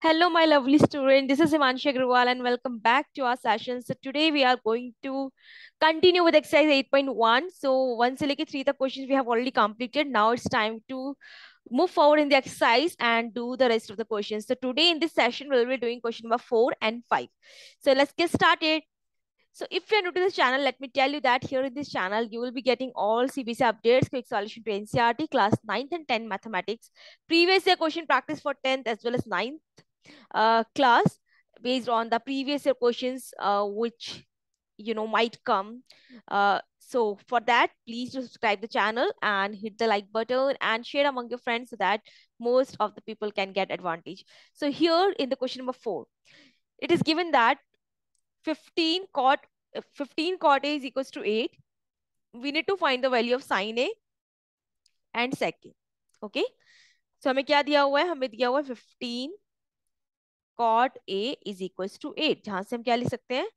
Hello, my lovely student. This is Himanshu Agrawal and welcome back to our session. So today we are going to continue with exercise 8.1. So once like three the questions we have already completed. Now it's time to move forward in the exercise and do the rest of the questions. So today in this session, we'll be doing question number four and five. So let's get started. So if you're new to this channel, let me tell you that here in this channel, you will be getting all CBC updates, quick solution to NCRT, class 9th and 10 mathematics, previous year question practice for 10th as well as 9th uh, class based on the previous year questions uh, which you know might come uh, so for that please subscribe the channel and hit the like button and share among your friends so that most of the people can get advantage so here in the question number four it is given that 15 cot 15 cot a is equals to 8 we need to find the value of sine a and sec a okay so हमें क्या दिया हुआ है हमें दिया हुआ 15 cot A is equal to eight जहां से हम क्या लिख सकते हैं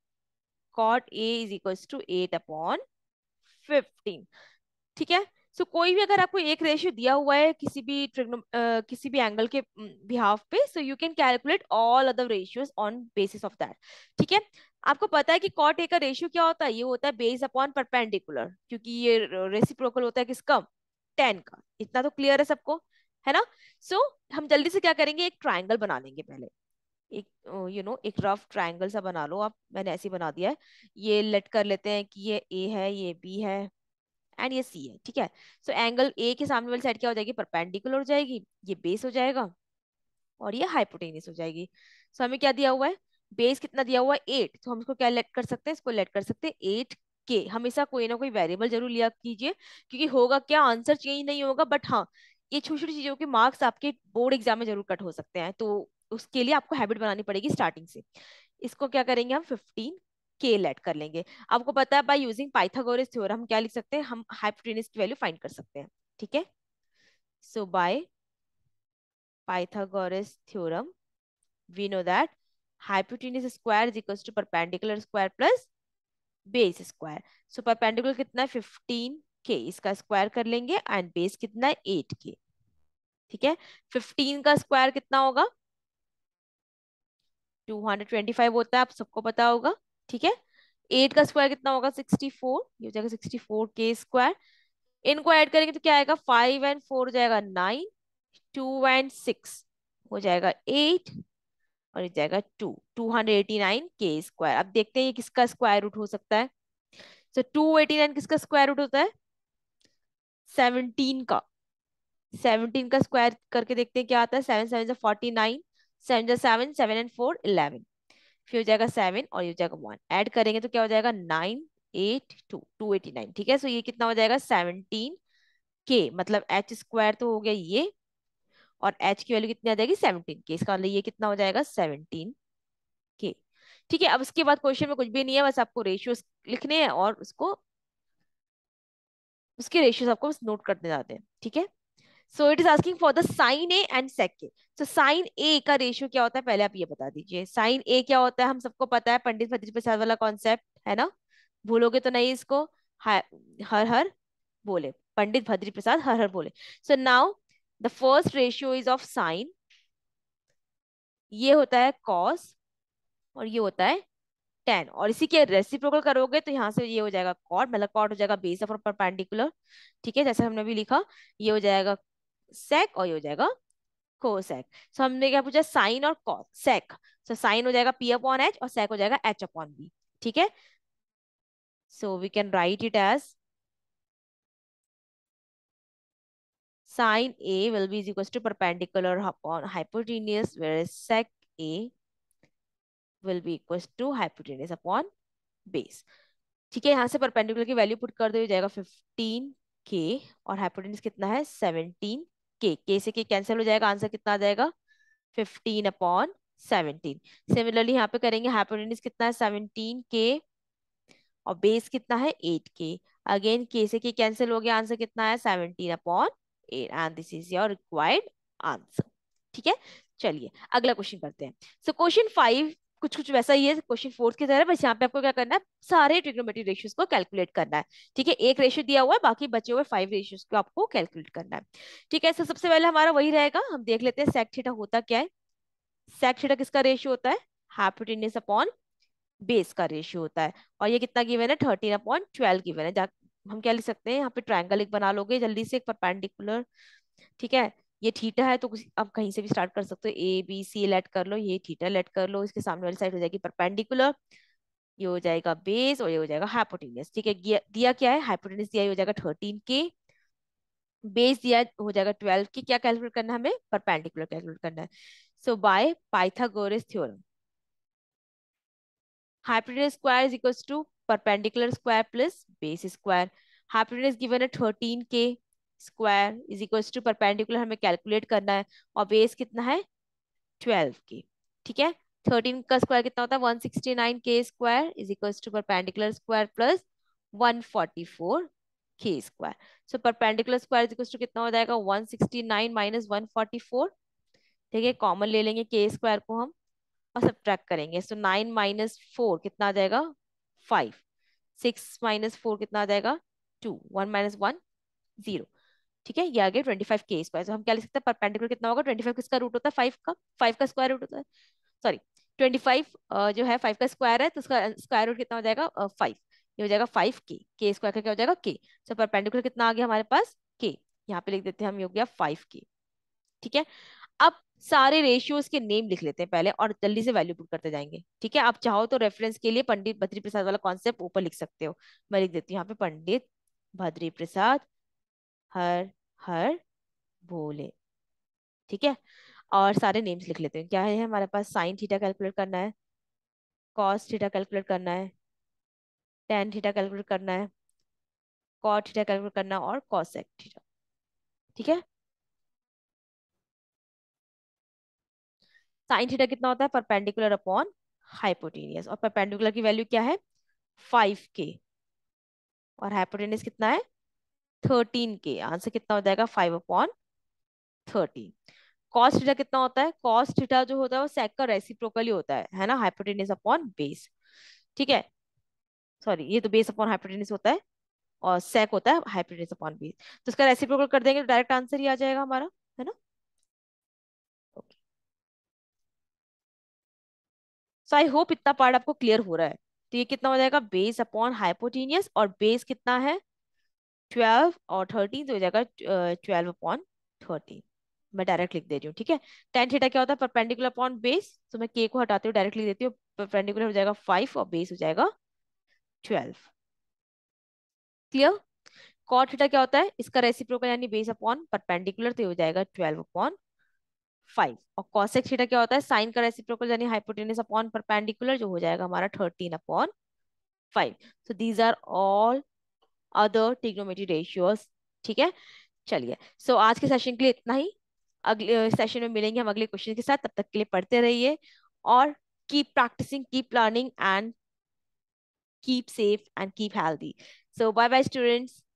cot A is equal to eight upon fifteen ठीक है सो so, कोई भी अगर आपको एक रेशियो दिया हुआ है किसी भी uh, किसी भी एंगल के बिहाफ पे so you can calculate all other ratios on basis of that ठीक है आपको पता है कि कॉट ए का रेशियो क्या होता है ये होता है बेस अपॉन परपेंडिकुलर क्योंकि ये रेसिप्रोकल होता है किसका टेन का इतना तो क्लियर है सबको है ना सो so, हम जल्दी से क्या करेंगे एक ट्राइंगल बना लेंगे पहले एक यू नो एक रफ ट्राइंगल सा बना लो आप मैंने ऐसे बना दिया है ये लेट कर लेते हैं कि ये ए है ये बी है एंड ये सी है ठीक है सो एंगल ए के सामने वाली साइड क्या हो जाएगी परपेंडिकुलर हो जाएगी ये बेस हो जाएगा और ये हाइपोटेनिस हो जाएगी सो so, हमें क्या दिया हुआ है बेस कितना दिया हुआ है एट तो हम इसको क्या लेट कर सकते हैं इसको लेट कर सकते हैं एट के हमेशा कोई ना कोई वेरिएबल जरूर लिया कीजिए क्योंकि होगा क्या आंसर चेंज नहीं होगा बट हाँ ये छोटी छोटी चीजों के मार्क्स आपके बोर्ड एग्जाम में जरूर कट हो सकते हैं तो उसके लिए आपको हैबिट बनानी पड़ेगी स्टार्टिंग से इसको क्या करेंगे हम फिफ्टीन के लेट कर लेंगे आपको पता है बाई यूजिंग पाइथागोरस थ्योरम हम क्या लिख सकते हैं हम हाइपोटेनस की वैल्यू फाइंड कर सकते हैं ठीक है so by Pythagoras theorem we know that hypotenuse square is equals to perpendicular square plus base square. So perpendicular कितना है के इसका स्क्वायर कर लेंगे एंड बेस कितना है के ठीक है 15 का स्क्वायर कितना होगा 225 होता है आप सबको पता होगा ठीक है एट का स्क्वायर कितना होगा 64 ये हो जाएगा 64 के स्क्वायर इनको ऐड करेंगे तो क्या आएगा फाइव एंड फोर हो जाएगा नाइन टू एंड सिक्स हो जाएगा एट और ये जाएगा two two hundred eighty nine के स्क्वायर अब देखते हैं ये किसका स्क्वायर रूट हो सकता है सो टू एटी नाइन किसका स्क्वायर रूट होता है सेवनटीन का सेवनटीन का स्क्वायर करके देखते हैं क्या आता है सेवन सेवन से फोर्टी नाइन सेवन जा seven seven and four eleven फिर हो जाएगा सेवन और ये हो जाएगा वन ऐड करेंगे तो क्या हो जाएगा nine eight two two eighty nine ठीक है सो ये कितना हो जाएगा सेवनटीन के मतलब एच स्क्वायर तो हो गया ये और एच की वैल्यू कितनी आ जाएगी सेवनटीन के इसका मतलब ये कितना हो जाएगा सेवनटीन के ठीक है अब उसके बाद क्वेश्चन में कुछ भी नहीं है बस आपको रेशियो लिखने हैं और उसको उसके रेशियो आपको बस नोट करते जाते हैं ठीक है थीके? So it is asking for the sine A and sec के तो साइन ए का रेशियो क्या होता है पहले आप ये बता दीजिए साइन ए क्या होता है हम सबको पता है पंडित भतीज प्रसाद वाला कॉन्सेप्ट है ना भूलोगे तो नहीं इसको हर हर बोले पंडित भद्री प्रसाद हर हर बोले so now the first ratio is of sine ये होता है कॉस और ये होता है टेन और इसी के रेसिप्रोकल करोगे तो यहाँ से ये हो जाएगा कॉट मतलब कॉट हो जाएगा बेस ऑफ परपेंडिकुलर ठीक है जैसे हमने भी लिखा ये हो जाएगा सेक और ये हो जाएगा कोसेक सो so, हमने क्या पूछा साइन और कॉस सेक सो साइन हो जाएगा पी अपॉन एच और सेक हो जाएगा एच अपॉन बी ठीक है so we can write it as sine A will be equal to perpendicular upon hypotenuse where is sec A will be equals to hypotenuse upon base. ठीक है यहां से perpendicular की वैल्यू पुट कर दो जाएगा 15 के और हाइपोटेनस कितना है 17 के के से के कैंसिल हो जाएगा आंसर कितना आ जाएगा फिफ्टीन अपॉन सेवनटीन सिमिलरली यहाँ पे करेंगे हाइपोटेनिस कितना है सेवनटीन के और बेस कितना है एट के अगेन के से के कैंसिल हो गया आंसर कितना है seventeen upon eight and this is your required answer ठीक है चलिए अगला क्वेश्चन करते हैं सो क्वेश्चन फाइव कुछ कुछ वैसा ही है क्वेश्चन फोर्थ की तरह बस यहाँ पे आपको क्या करना है सारे ट्रिग्नोमेट्रिक रेशियोज को कैलकुलेट करना है ठीक है एक रेशियो दिया हुआ है बाकी बचे हुए फाइव रेशियोज को आपको कैलकुलेट करना है ठीक है so, सबसे पहले हमारा वही रहेगा हम देख लेते हैं सेक होता क्या है सेक किसका रेशियो होता है हाइपोटेनियस अपॉन बेस का रेशियो होता है और ये कितना गिवन है थर्टीन अपॉन ट्वेल्व गिवन है हम क्या लिख सकते हैं यहाँ पे ट्राइंगल एक बना लोगे जल्दी से एक परपेंडिकुलर ठीक है ये थीटा है तो आप कहीं से भी स्टार्ट कर सकते हो ए बी सी लेट कर लो ये थीटा लेट कर लो इसके सामने वाली साइड हो जाएगी परपेंडिकुलर ये हो जाएगा बेस और ये हो जाएगा हाइपोटेनियस ठीक है दिया क्या है हाइपोटेनियस दिया हो जाएगा थर्टीन के बेस दिया हो जाएगा ट्वेल्व के क्या कैलकुलेट करना है हमें परपेंडिकुलर कैलकुलेट करना है so by Pythagoras theorem hypotenuse square is equals to perpendicular square plus base square hypotenuse given है थर्टीन के square is equal to perpendicular हमें कैलकुलेट करना है और बेस कितना है ट्वेल्व के ठीक है थर्टीन का स्क्वायर कितना होता है वन सिक्सटी नाइन के square is equal to perpendicular square plus one forty four के square so perpendicular square is equal to कितना हो जाएगा one sixty nine minus one forty four ठीक है कॉमन ले लेंगे के स्क्वायर को हम और सब ट्रैक करेंगे सो नाइन माइनस फोर कितना आ जाएगा फाइव सिक्स माइनस फोर कितना आ जाएगा two one minus one zero ठीक है ये आगे ट्वेंटी फाइव के स्क्वायर हम क्या लिख सकते हैं परपेंडिकुलर कितना होगा ट्वेंटी फाइव किसका रूट होता है फाइव का फाइव का स्क्वायर रूट होता है सॉरी ट्वेंटी फाइव जो है फाइव का स्क्वायर है तो उसका स्क्वायर रूट कितना हो जाएगा फाइव ये हो जाएगा फाइव के के स्क्वायर का क्या हो जाएगा के सो परपेंडिकुलर कितना आ गया हमारे पास के यहाँ पे लिख देते हैं हम ये हो गया फाइव के ठीक है अब सारे रेशियोज के नेम लिख लेते हैं पहले और जल्दी से वैल्यू पुट करते जाएंगे ठीक है आप चाहो तो रेफरेंस के लिए पंडित भद्री प्रसाद वाला कॉन्सेप्ट ऊपर लिख सकते हो मैं लिख देती हूँ यहाँ पे पंडित भद्री प्रसाद हर हर भोले ठीक है और सारे नेम्स लिख लेते हैं क्या है हमारे पास साइन थीटा कैलकुलेट करना है कॉस थीटा कैलकुलेट करना है टेन थीटा कैलकुलेट करना है कॉट थीटा कैलकुलेट करना है और कॉसेक थीटा ठीक है साइन थीटा कितना होता है परपेंडिकुलर अपॉन हाइपोटेनियस और परपेंडिकुलर की वैल्यू क्या है फाइव के और हाइपोटेनियस कितना है थर्टीन के आंसर कितना हो जाएगा फाइव अपॉन थर्टीन कॉस्ट कितना होता है कॉस्ट जो होता है वो सेक का रेसिप्रोकली होता है है ना हाइपोटेनिस अपॉन बेस ठीक है सॉरी ये तो बेस अपॉन हाइपोटेनिस होता है और सेक होता है हाइपोटेनिस अपॉन बेस तो इसका रेसिप्रोकल कर देंगे तो डायरेक्ट आंसर ही आ जाएगा हमारा है ना सो आई होप इतना पार्ट आपको क्लियर हो रहा है तो ये कितना हो जाएगा बेस अपॉन हाइपोटीनियस और बेस कितना है ट्वेल्व और थर्टीन तो हो जाएगा ट्वेल्व अपॉन थर्टीन मैं डायरेक्ट लिख दे रही हूँ ठीक है टेन थीटा क्या होता है परपेंडिकुलर अपॉन बेस तो मैं के को हटाती हूँ डायरेक्ट लिख देती हूँ परपेंडिकुलर हो जाएगा फाइव और बेस हो जाएगा ट्वेल्व क्लियर कॉट थीटा क्या होता है इसका रेसिप्रोकल यानी बेस अपॉन परपेंडिकुलर तो हो जाएगा ट्वेल्व अपॉन फाइव और कॉसेक थीटा क्या होता है साइन का रेसिप्रोकल यानी हाइपोटेनस अपॉन परपेंडिकुलर जो हो जाएगा हमारा thirteen upon five so these are all other trigonometry ratios ठीक है चलिए सो so, आज के सेशन के लिए इतना ही अगले सेशन में मिलेंगे हम अगले क्वेश्चन के साथ तब तक के लिए पढ़ते रहिए और keep practising keep learning and keep safe and keep healthy so bye bye students